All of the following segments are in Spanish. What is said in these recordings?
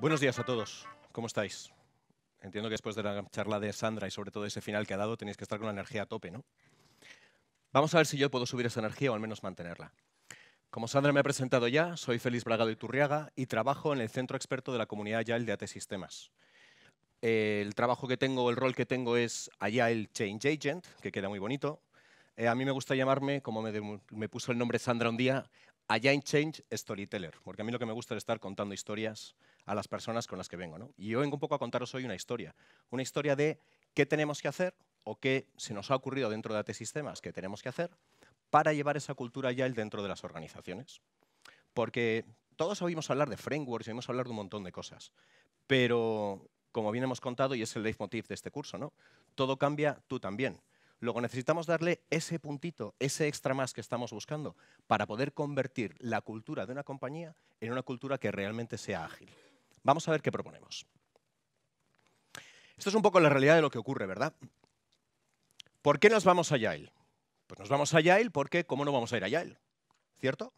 Buenos días a todos. ¿Cómo estáis? Entiendo que después de la charla de Sandra y sobre todo ese final que ha dado, tenéis que estar con la energía a tope, ¿no? Vamos a ver si yo puedo subir esa energía o al menos mantenerla. Como Sandra me ha presentado ya, soy Félix Bragado Iturriaga y trabajo en el Centro Experto de la Comunidad Agile de AT Sistemas. El trabajo que tengo, el rol que tengo es allá el Change Agent, que queda muy bonito. Eh, a mí me gusta llamarme, como me, me puso el nombre Sandra un día, a en Change Storyteller, porque a mí lo que me gusta es estar contando historias a las personas con las que vengo. ¿no? Y yo vengo un poco a contaros hoy una historia, una historia de qué tenemos que hacer o qué se nos ha ocurrido dentro de AT Sistemas que tenemos que hacer para llevar esa cultura Agile dentro de las organizaciones. Porque todos oímos hablar de frameworks, oímos hablar de un montón de cosas, pero como bien hemos contado, y es el leitmotiv de este curso, ¿no? todo cambia, tú también. Luego necesitamos darle ese puntito, ese extra más que estamos buscando para poder convertir la cultura de una compañía en una cultura que realmente sea ágil. Vamos a ver qué proponemos. Esto es un poco la realidad de lo que ocurre, ¿verdad? ¿Por qué nos vamos a Yael? Pues nos vamos a Yale porque ¿cómo no vamos a ir a Yael? ¿Cierto?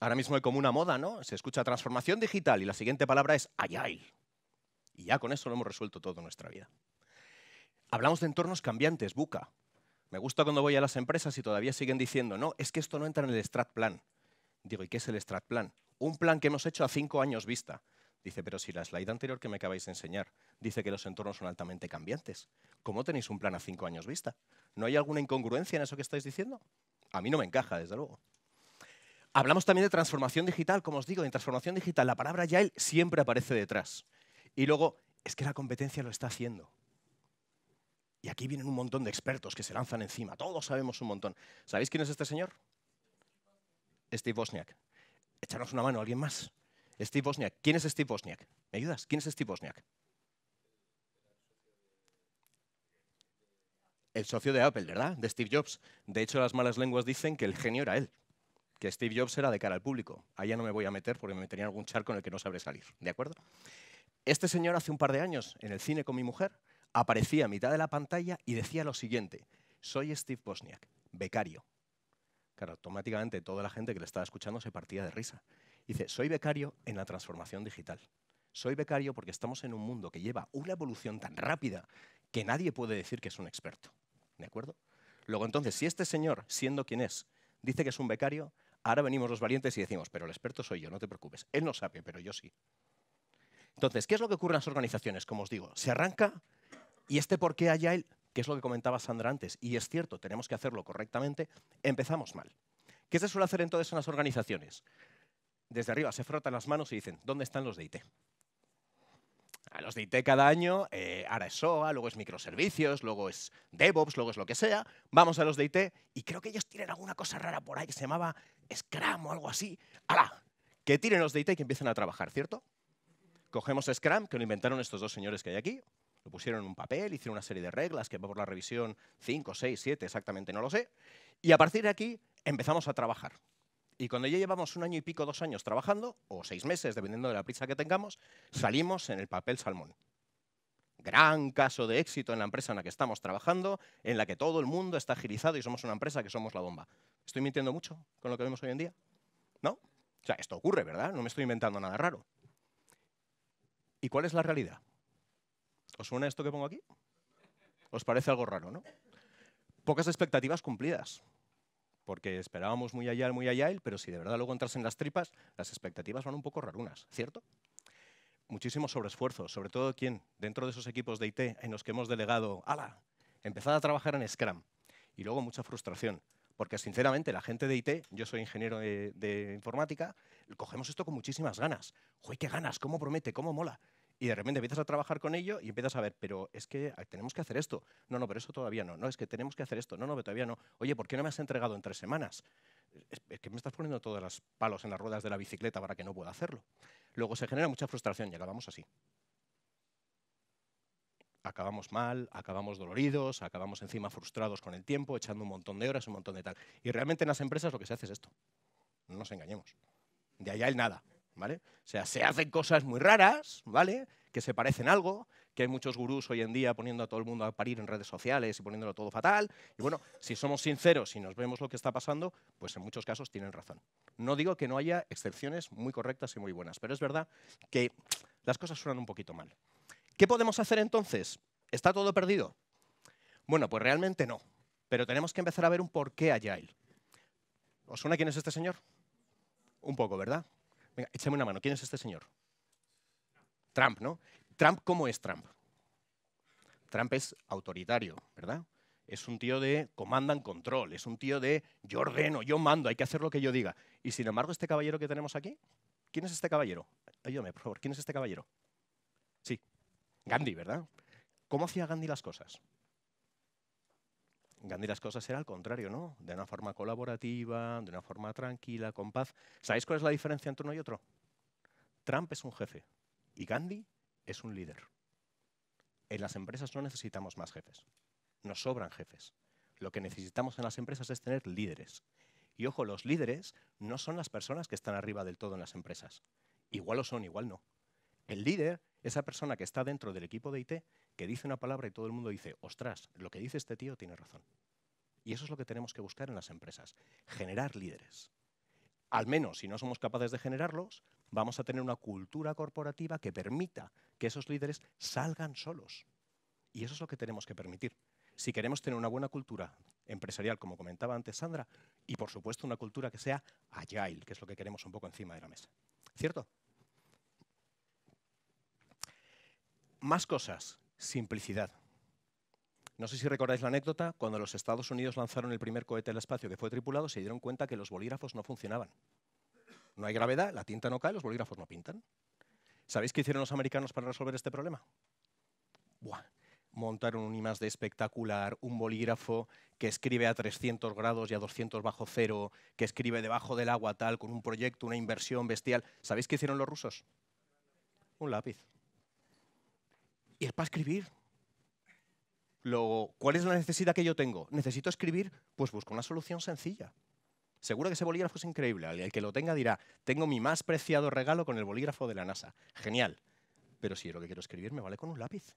Ahora mismo hay como una moda, ¿no? Se escucha transformación digital y la siguiente palabra es Agile. Y ya con eso lo hemos resuelto todo nuestra vida hablamos de entornos cambiantes, buca. Me gusta cuando voy a las empresas y todavía siguen diciendo, no, es que esto no entra en el Strat Plan. Digo, ¿y qué es el Strat Plan? Un plan que hemos hecho a cinco años vista. Dice, pero si la slide anterior que me acabáis de enseñar dice que los entornos son altamente cambiantes, ¿cómo tenéis un plan a cinco años vista? ¿No hay alguna incongruencia en eso que estáis diciendo? A mí no me encaja, desde luego. Hablamos también de transformación digital, como os digo, de transformación digital la palabra Agile siempre aparece detrás. Y luego, es que la competencia lo está haciendo. Y aquí vienen un montón de expertos que se lanzan encima. Todos sabemos un montón. ¿Sabéis quién es este señor? Steve Bosniak. Echarnos una mano, alguien más. Steve Bosniak. ¿Quién es Steve Bosniak? ¿Me ayudas? ¿Quién es Steve Bosniak? El socio de Apple, ¿verdad? De Steve Jobs. De hecho, las malas lenguas dicen que el genio era él, que Steve Jobs era de cara al público. Allá no me voy a meter porque me metería en algún charco en el que no sabré salir. ¿De acuerdo? Este señor hace un par de años, en el cine con mi mujer, aparecía a mitad de la pantalla y decía lo siguiente, soy Steve Bosniak, becario. Claro, automáticamente toda la gente que le estaba escuchando se partía de risa. Dice, soy becario en la transformación digital. Soy becario porque estamos en un mundo que lleva una evolución tan rápida que nadie puede decir que es un experto. ¿De acuerdo? Luego entonces, si este señor, siendo quien es, dice que es un becario, ahora venimos los valientes y decimos, pero el experto soy yo, no te preocupes. Él no sabe, pero yo sí. Entonces, ¿qué es lo que ocurre en las organizaciones? Como os digo, se arranca y este por qué Agile, que es lo que comentaba Sandra antes, y es cierto, tenemos que hacerlo correctamente, empezamos mal. ¿Qué se suele hacer entonces en las organizaciones? Desde arriba se frotan las manos y dicen, ¿dónde están los de IT? A ah, los de IT cada año, eh, ahora es SOA, luego es microservicios, luego es DevOps, luego es lo que sea. Vamos a los de IT y creo que ellos tienen alguna cosa rara por ahí que se llamaba Scrum o algo así. ¡Hala! Que tiren los de IT y que empiecen a trabajar, ¿cierto? Cogemos Scrum, que lo inventaron estos dos señores que hay aquí, lo pusieron en un papel, hicieron una serie de reglas que va por la revisión 5, 6, 7, exactamente no lo sé, y a partir de aquí empezamos a trabajar. Y cuando ya llevamos un año y pico, dos años trabajando, o seis meses, dependiendo de la prisa que tengamos, salimos en el papel salmón. Gran caso de éxito en la empresa en la que estamos trabajando, en la que todo el mundo está agilizado y somos una empresa que somos la bomba. ¿Estoy mintiendo mucho con lo que vemos hoy en día? ¿No? O sea, esto ocurre, ¿verdad? No me estoy inventando nada raro. ¿Y cuál es la realidad? ¿Os suena esto que pongo aquí? ¿Os parece algo raro, no? Pocas expectativas cumplidas, porque esperábamos muy allá, muy allá, pero si de verdad luego entras en las tripas, las expectativas van un poco rarunas, ¿cierto? Muchísimo sobreesfuerzo, sobre todo quien dentro de esos equipos de IT en los que hemos delegado, ala, empezad a trabajar en Scrum, y luego mucha frustración, porque sinceramente la gente de IT, yo soy ingeniero de, informática, cogemos esto con muchísimas ganas. Joder, qué ganas, cómo promete, cómo mola. Y de repente empiezas a trabajar con ello y empiezas a ver, pero es que ah, tenemos que hacer esto. No, no, pero eso todavía no. No, es que tenemos que hacer esto. No, no, pero todavía no. Oye, ¿por qué no me has entregado en tres semanas? es, que me estás poniendo todos los palos en las ruedas de la bicicleta para que no pueda hacerlo. Luego se genera mucha frustración y acabamos así. Acabamos mal, acabamos doloridos, acabamos encima frustrados con el tiempo, echando un montón de horas, un montón de tal. Y realmente en las empresas lo que se hace es esto. No nos engañemos. De allá el nada. ¿vale? O sea, se hacen cosas muy raras, ¿vale? Que se parecen algo, que hay muchos gurús hoy en día poniendo a todo el mundo a parir en redes sociales y poniéndolo todo fatal. Y bueno, si somos sinceros y nos vemos lo que está pasando, pues en muchos casos tienen razón. No digo que no haya excepciones muy correctas y muy buenas, pero es verdad que las cosas suenan un poquito mal. ¿Qué podemos hacer entonces? ¿Está todo perdido? Bueno, pues realmente no. Pero tenemos que empezar a ver un porqué Agile. ¿Os suena quién es este señor? Un poco, ¿verdad? Venga, échame una mano. ¿Quién es este señor? Trump, ¿no? Trump, ¿cómo es Trump? Trump es autoritario, ¿verdad? Es un tío de comanda and control, es un tío de yo ordeno, yo mando, hay que hacer lo que yo diga. Y sin embargo, este caballero que tenemos aquí, ¿quién es este caballero? Ayúdame, por favor, ¿quién es este caballero? Sí, Gandhi, ¿verdad? ¿Cómo hacía Gandhi las cosas? Gandhi las cosas era al contrario, ¿no? De una forma colaborativa, de una forma tranquila, con paz. ¿Sabéis cuál es la diferencia entre uno y otro? Trump es un jefe y Gandhi es un líder. En las empresas no necesitamos más jefes, nos sobran jefes. Lo que necesitamos en las empresas es tener líderes. Y ojo, los líderes no son las personas que están arriba del todo en las empresas. Igual lo son, igual no. El líder, esa persona que está dentro del equipo de IT, que dice una palabra y todo el mundo dice, ostras, lo que dice este tío tiene razón. Y eso es lo que tenemos que buscar en las empresas, generar líderes. Al menos, si no somos capaces de generarlos, vamos a tener una cultura corporativa que permita que esos líderes salgan solos. Y eso es lo que tenemos que permitir. Si queremos tener una buena cultura empresarial, como comentaba antes Sandra, y por supuesto una cultura que sea agile, que es lo que queremos un poco encima de la mesa. ¿Cierto? Más cosas. Simplicidad. No sé si recordáis la anécdota, cuando los Estados Unidos lanzaron el primer cohete al espacio que fue tripulado, se dieron cuenta que los bolígrafos no funcionaban. No hay gravedad, la tinta no cae, los bolígrafos no pintan. ¿Sabéis qué hicieron los americanos para resolver este problema? Buah, montaron un más de espectacular, un bolígrafo que escribe a 300 grados y a 200 bajo cero, que escribe debajo del agua tal, con un proyecto, una inversión bestial. ¿Sabéis qué hicieron los rusos? Un lápiz y es para escribir. Luego, ¿cuál es la necesidad que yo tengo? Necesito escribir, pues busco una solución sencilla. Seguro que ese bolígrafo es increíble. El que lo tenga dirá, tengo mi más preciado regalo con el bolígrafo de la NASA. Genial. Pero si lo que quiero escribir me vale con un lápiz.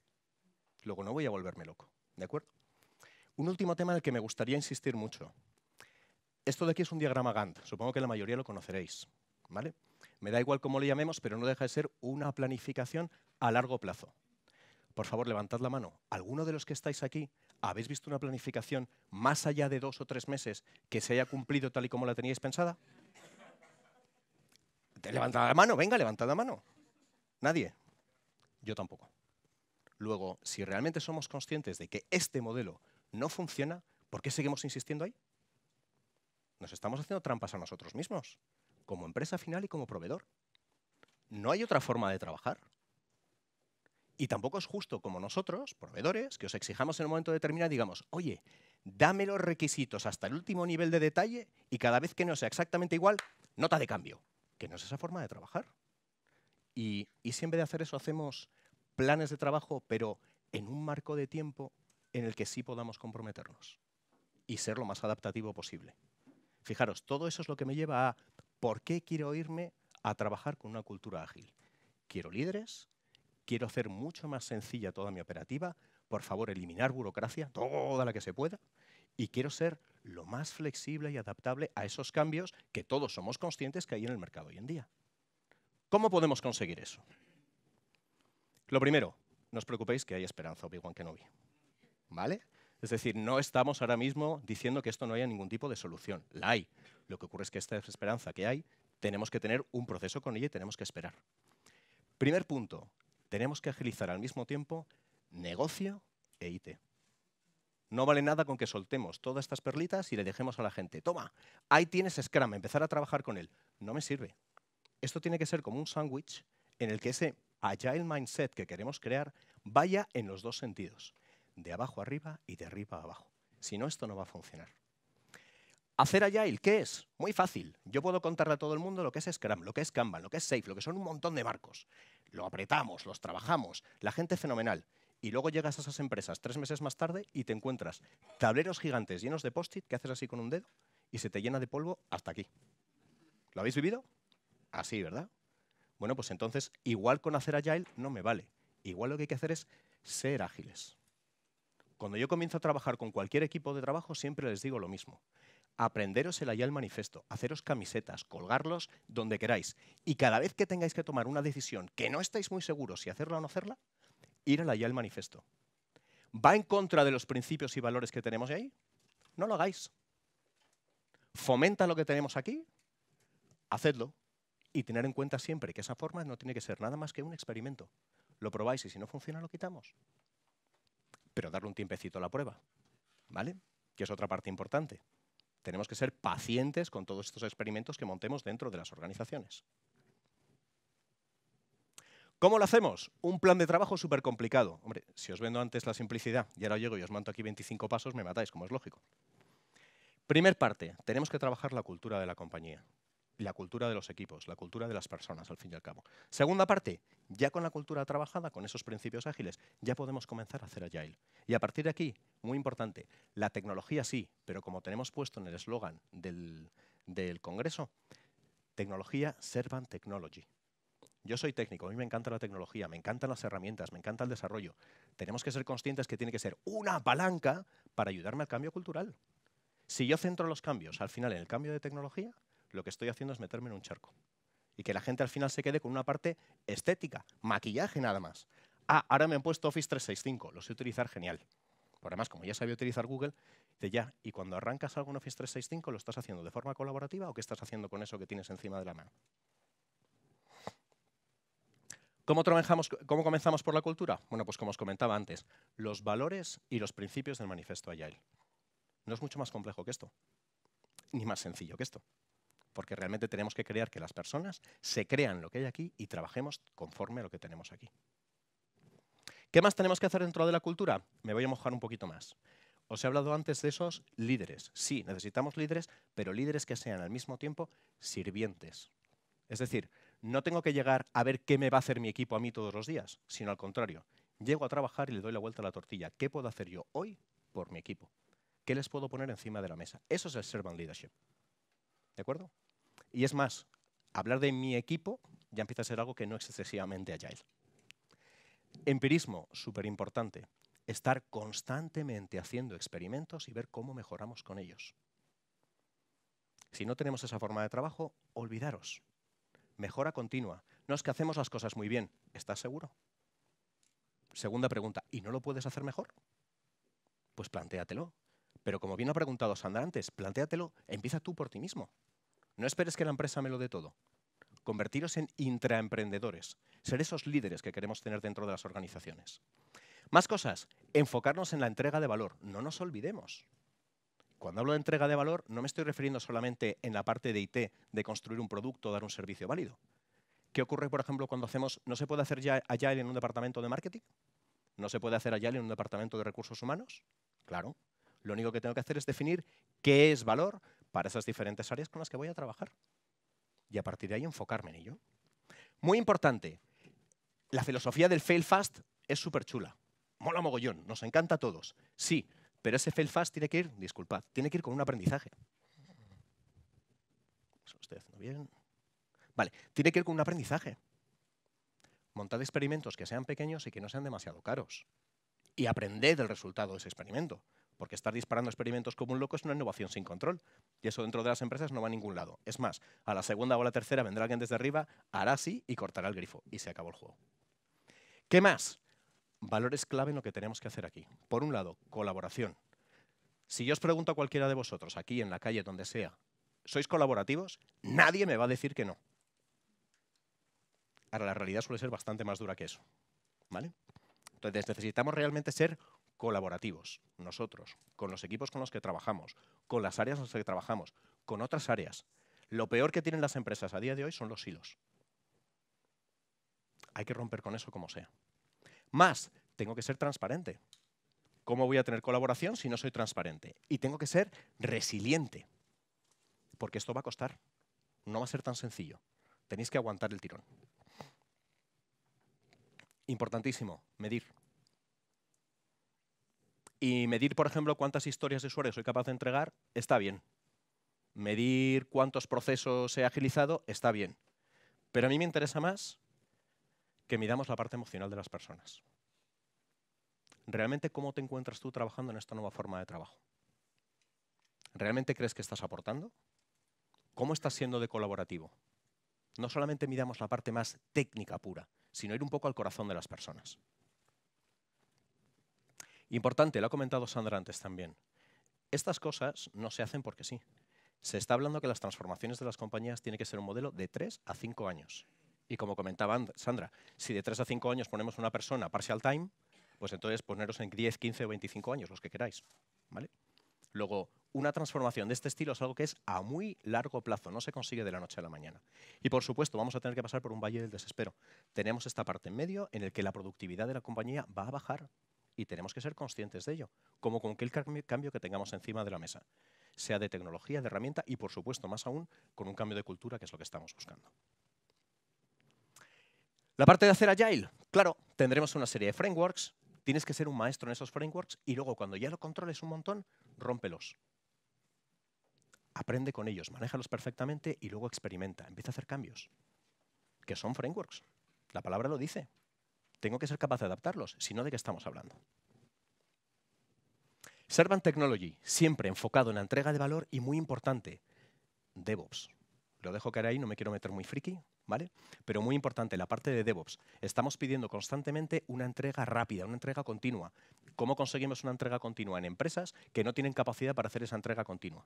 Luego no voy a volverme loco. ¿De acuerdo? Un último tema en el que me gustaría insistir mucho. Esto de aquí es un diagrama Gantt. Supongo que la mayoría lo conoceréis. ¿Vale? Me da igual cómo lo llamemos, pero no deja de ser una planificación a largo plazo por favor, levantad la mano. ¿Alguno de los que estáis aquí habéis visto una planificación más allá de dos o tres meses que se haya cumplido tal y como la teníais pensada? Levantad la mano, venga, levantad la mano. Nadie. Yo tampoco. Luego, si realmente somos conscientes de que este modelo no funciona, ¿por qué seguimos insistiendo ahí? Nos estamos haciendo trampas a nosotros mismos, como empresa final y como proveedor. No hay otra forma de trabajar. Y tampoco es justo como nosotros, proveedores, que os exijamos en un momento determinado, digamos, oye, dame los requisitos hasta el último nivel de detalle y cada vez que no sea exactamente igual, nota de cambio, que no es esa forma de trabajar. Y, y si en de hacer eso hacemos planes de trabajo, pero en un marco de tiempo en el que sí podamos comprometernos y ser lo más adaptativo posible. Fijaros, todo eso es lo que me lleva a por qué quiero irme a trabajar con una cultura ágil. Quiero líderes quiero hacer mucho más sencilla toda mi operativa, por favor, eliminar burocracia, toda la que se pueda, y quiero ser lo más flexible y adaptable a esos cambios que todos somos conscientes que hay en el mercado hoy en día. ¿Cómo podemos conseguir eso? Lo primero, no os preocupéis que hay esperanza, obi no Kenobi. ¿Vale? Es decir, no estamos ahora mismo diciendo que esto no haya ningún tipo de solución. La hay. Lo que ocurre es que esta esperanza que hay, tenemos que tener un proceso con ella y tenemos que esperar. Primer punto, tenemos que agilizar al mismo tiempo negocio e IT. No vale nada con que soltemos todas estas perlitas y le dejemos a la gente, toma, ahí tienes Scrum, empezar a trabajar con él. No me sirve. Esto tiene que ser como un sándwich en el que ese agile mindset que queremos crear vaya en los dos sentidos, de abajo arriba y de arriba abajo. Si no, esto no va a funcionar. Hacer agile, ¿qué es? Muy fácil. Yo puedo contarle a todo el mundo lo que es Scrum, lo que es Kanban, lo que es Safe, lo que son un montón de marcos lo apretamos, los trabajamos, la gente fenomenal. Y luego llegas a esas empresas tres meses más tarde y te encuentras tableros gigantes llenos de post-it que haces así con un dedo y se te llena de polvo hasta aquí. ¿Lo habéis vivido? Así, ¿verdad? Bueno, pues entonces, igual con hacer agile no me vale. Igual lo que hay que hacer es ser ágiles. Cuando yo comienzo a trabajar con cualquier equipo de trabajo, siempre les digo lo mismo aprenderos el ayal manifesto, haceros camisetas, colgarlos donde queráis. Y cada vez que tengáis que tomar una decisión que no estáis muy seguros si hacerla o no hacerla, ir al el manifesto. ¿Va en contra de los principios y valores que tenemos ahí? No lo hagáis. ¿Fomenta lo que tenemos aquí? Hacedlo. Y tener en cuenta siempre que esa forma no tiene que ser nada más que un experimento. Lo probáis y si no funciona lo quitamos. Pero darle un tiempecito a la prueba. ¿Vale? Que es otra parte importante tenemos que ser pacientes con todos estos experimentos que montemos dentro de las organizaciones. ¿Cómo lo hacemos? Un plan de trabajo súper complicado. Hombre, si os vendo antes la simplicidad y ahora llego y os mando aquí 25 pasos, me matáis, como es lógico. Primer parte, tenemos que trabajar la cultura de la compañía la cultura de los equipos, la cultura de las personas, al fin y al cabo. Segunda parte, ya con la cultura trabajada, con esos principios ágiles, ya podemos comenzar a hacer agile. Y a partir de aquí, muy importante, la tecnología sí, pero como tenemos puesto en el eslogan del, Congreso, tecnología servant technology. Yo soy técnico, a mí me encanta la tecnología, me encantan las herramientas, me encanta el desarrollo. Tenemos que ser conscientes que tiene que ser una palanca para ayudarme al cambio cultural. Si yo centro los cambios al final en el cambio de tecnología, lo que estoy haciendo es meterme en un charco. Y que la gente al final se quede con una parte estética, maquillaje nada más. Ah, ahora me han puesto Office 365, lo sé utilizar genial. Por además, como ya sabía utilizar Google, dice ya, ¿y cuando arrancas algo en Office 365 lo estás haciendo de forma colaborativa o qué estás haciendo con eso que tienes encima de la mano? ¿Cómo, ¿Cómo comenzamos por la cultura? Bueno, pues como os comentaba antes, los valores y los principios del manifiesto Agile. No es mucho más complejo que esto, ni más sencillo que esto porque realmente tenemos que crear que las personas se crean lo que hay aquí y trabajemos conforme a lo que tenemos aquí. ¿Qué más tenemos que hacer dentro de la cultura? Me voy a mojar un poquito más. Os he hablado antes de esos líderes. Sí, necesitamos líderes, pero líderes que sean al mismo tiempo sirvientes. Es decir, no tengo que llegar a ver qué me va a hacer mi equipo a mí todos los días, sino al contrario. Llego a trabajar y le doy la vuelta a la tortilla. ¿Qué puedo hacer yo hoy por mi equipo? ¿Qué les puedo poner encima de la mesa? Eso es el servant leadership. ¿De acuerdo? Y es más, hablar de mi equipo ya empieza a ser algo que no es excesivamente agile. Empirismo, súper importante. Estar constantemente haciendo experimentos y ver cómo mejoramos con ellos. Si no tenemos esa forma de trabajo, olvidaros. Mejora continua. No es que hacemos las cosas muy bien. ¿Estás seguro? Segunda pregunta. ¿Y no lo puedes hacer mejor? Pues plantéatelo. Pero como bien ha preguntado Sandra antes, plantéatelo, empieza tú por ti mismo. No esperes que la empresa me lo dé todo. Convertiros en intraemprendedores, ser esos líderes que queremos tener dentro de las organizaciones. Más cosas, enfocarnos en la entrega de valor. No nos olvidemos. Cuando hablo de entrega de valor, no me estoy refiriendo solamente en la parte de IT, de construir un producto o dar un servicio válido. ¿Qué ocurre, por ejemplo, cuando hacemos, no se puede hacer ya Agile en un departamento de marketing? ¿No se puede hacer Agile en un departamento de recursos humanos? Claro. Lo único que tengo que hacer es definir qué es valor, para esas diferentes áreas con las que voy a trabajar. Y a partir de ahí enfocarme en ello. Muy importante, la filosofía del fail fast es súper chula. Mola mogollón, nos encanta a todos. Sí, pero ese fail fast tiene que ir, disculpad, tiene que ir con un aprendizaje. Usted, haciendo bien? Vale, tiene que ir con un aprendizaje. Montad experimentos que sean pequeños y que no sean demasiado caros. Y aprended el resultado de ese experimento porque estar disparando experimentos como un loco es una innovación sin control. Y eso dentro de las empresas no va a ningún lado. Es más, a la segunda o a la tercera vendrá alguien desde arriba, hará así y cortará el grifo. Y se acabó el juego. ¿Qué más? Valores clave en lo que tenemos que hacer aquí. Por un lado, colaboración. Si yo os pregunto a cualquiera de vosotros, aquí en la calle, donde sea, ¿sois colaborativos? Nadie me va a decir que no. Ahora, la realidad suele ser bastante más dura que eso. ¿Vale? Entonces necesitamos realmente ser colaborativos, nosotros, con los equipos con los que trabajamos, con las áreas en las que trabajamos, con otras áreas. Lo peor que tienen las empresas a día de hoy son los hilos. Hay que romper con eso como sea. Más, tengo que ser transparente. ¿Cómo voy a tener colaboración si no soy transparente? Y tengo que ser resiliente, porque esto va a costar. No va a ser tan sencillo. Tenéis que aguantar el tirón. Importantísimo, medir. Y medir, por ejemplo, cuántas historias de usuario soy capaz de entregar, está bien. Medir cuántos procesos he agilizado, está bien. Pero a mí me interesa más que midamos la parte emocional de las personas. ¿Realmente cómo te encuentras tú trabajando en esta nueva forma de trabajo? ¿Realmente crees que estás aportando? ¿Cómo estás siendo de colaborativo? No solamente midamos la parte más técnica pura, sino ir un poco al corazón de las personas. Importante, lo ha comentado Sandra antes también. Estas cosas no se hacen porque sí. Se está hablando que las transformaciones de las compañías tienen que ser un modelo de 3 a 5 años. Y como comentaba Sandra, si de 3 a 5 años ponemos una persona partial time, pues entonces poneros en 10, 15 o 25 años, los que queráis. ¿vale? Luego, una transformación de este estilo es algo que es a muy largo plazo, no se consigue de la noche a la mañana. Y por supuesto, vamos a tener que pasar por un valle del desespero. Tenemos esta parte en medio en el que la productividad de la compañía va a bajar y tenemos que ser conscientes de ello, como con el cambio que tengamos encima de la mesa, sea de tecnología, de herramienta y, por supuesto, más aún, con un cambio de cultura, que es lo que estamos buscando. La parte de hacer agile, claro, tendremos una serie de frameworks, tienes que ser un maestro en esos frameworks y luego cuando ya lo controles un montón, rómpelos. Aprende con ellos, manéjalos perfectamente y luego experimenta, empieza a hacer cambios, que son frameworks. La palabra lo dice, tengo que ser capaz de adaptarlos, si no, ¿de qué estamos hablando? Servant Technology, siempre enfocado en la entrega de valor y muy importante, DevOps. Lo dejo caer ahí, no me quiero meter muy friki, ¿vale? Pero muy importante, la parte de DevOps. Estamos pidiendo constantemente una entrega rápida, una entrega continua. ¿Cómo conseguimos una entrega continua en empresas que no tienen capacidad para hacer esa entrega continua?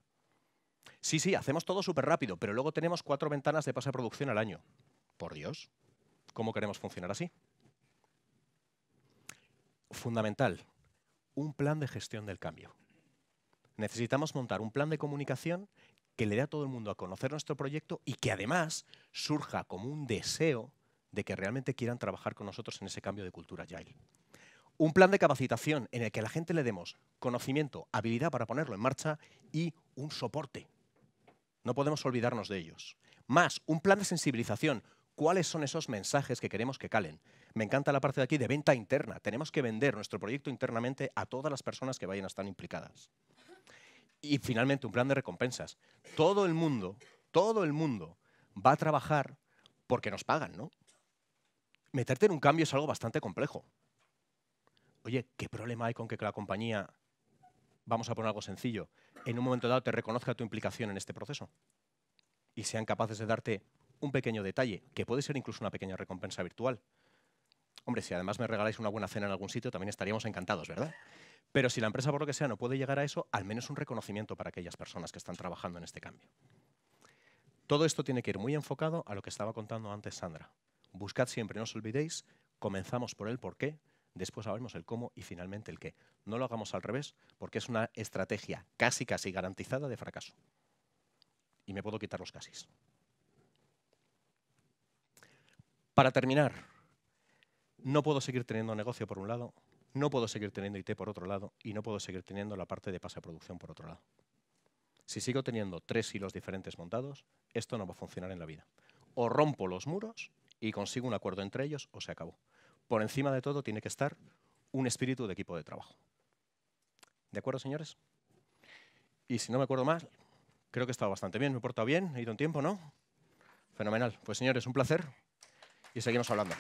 Sí, sí, hacemos todo súper rápido, pero luego tenemos cuatro ventanas de pase de producción al año. Por Dios, ¿cómo queremos funcionar así? fundamental, un plan de gestión del cambio. Necesitamos montar un plan de comunicación que le dé a todo el mundo a conocer nuestro proyecto y que además surja como un deseo de que realmente quieran trabajar con nosotros en ese cambio de cultura agile. Un plan de capacitación en el que a la gente le demos conocimiento, habilidad para ponerlo en marcha y un soporte. No podemos olvidarnos de ellos. Más, un plan de sensibilización cuáles son esos mensajes que queremos que calen. Me encanta la parte de aquí de venta interna. Tenemos que vender nuestro proyecto internamente a todas las personas que vayan a estar implicadas. Y finalmente, un plan de recompensas. Todo el mundo, todo el mundo va a trabajar porque nos pagan, ¿no? Meterte en un cambio es algo bastante complejo. Oye, ¿qué problema hay con que la compañía, vamos a poner algo sencillo, en un momento dado te reconozca tu implicación en este proceso? Y sean capaces de darte un pequeño detalle, que puede ser incluso una pequeña recompensa virtual. Hombre, si además me regaláis una buena cena en algún sitio, también estaríamos encantados, ¿verdad? Pero si la empresa, por lo que sea, no puede llegar a eso, al menos un reconocimiento para aquellas personas que están trabajando en este cambio. Todo esto tiene que ir muy enfocado a lo que estaba contando antes Sandra. Buscad siempre, no os olvidéis, comenzamos por el por qué, después sabemos el cómo y finalmente el qué. No lo hagamos al revés, porque es una estrategia casi casi garantizada de fracaso. Y me puedo quitar los casis. Para terminar, no puedo seguir teniendo negocio por un lado, no puedo seguir teniendo IT por otro lado y no puedo seguir teniendo la parte de pase producción por otro lado. Si sigo teniendo tres hilos diferentes montados, esto no va a funcionar en la vida. O rompo los muros y consigo un acuerdo entre ellos o se acabó. Por encima de todo tiene que estar un espíritu de equipo de trabajo. ¿De acuerdo, señores? Y si no me acuerdo más, creo que he estado bastante bien, me he portado bien, he ido en tiempo, ¿no? Fenomenal. Pues señores, un placer y seguimos hablando.